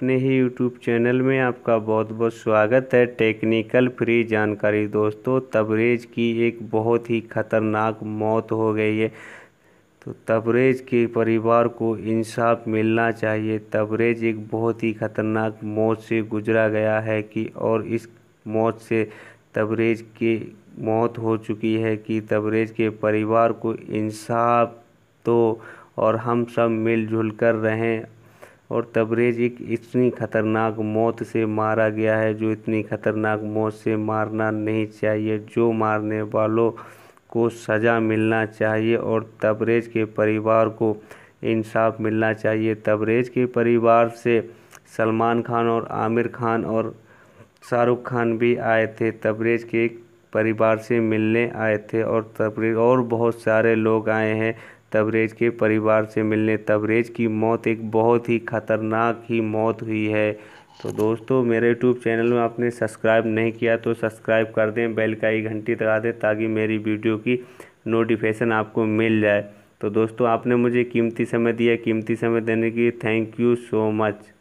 अपने ही YouTube channel में आपका बहुत बहुत स्वागत है टेक्निकल फ्री जानकारी दोस्तों तबरेज की एक बहुत ही ख़तरनाक मौत हो गई है तो तबरेज के परिवार को इंसाफ मिलना चाहिए तबरेज एक बहुत ही ख़तरनाक मौत से गुजरा गया है कि और इस मौत से तबरेज की मौत हो चुकी है कि तबरेज के परिवार को इंसाफ दो तो और हम सब मिलजुल कर रहें और तबरेज़ एक इतनी ख़तरनाक मौत से मारा गया है जो इतनी ख़तरनाक मौत से मारना नहीं चाहिए जो मारने वालों को सज़ा मिलना चाहिए और तबरेज़ के परिवार को इंसाफ मिलना चाहिए तबरेज़ के परिवार से सलमान खान और आमिर खान और शाहरुख खान भी आए थे तबरेज़ के परिवार से मिलने आए थे और तबरेज और बहुत सारे लोग आए हैं तबरेज़ के परिवार से मिलने तबरेज़ की मौत एक बहुत ही ख़तरनाक ही मौत हुई है तो दोस्तों मेरे यूट्यूब चैनल में आपने सब्सक्राइब नहीं किया तो सब्सक्राइब कर दें बेल का एक घंटी लगा दें ताकि मेरी वीडियो की नोटिफिकेशन आपको मिल जाए तो दोस्तों आपने मुझे कीमती समय दिया कीमती समय देने की थैंक यू सो मच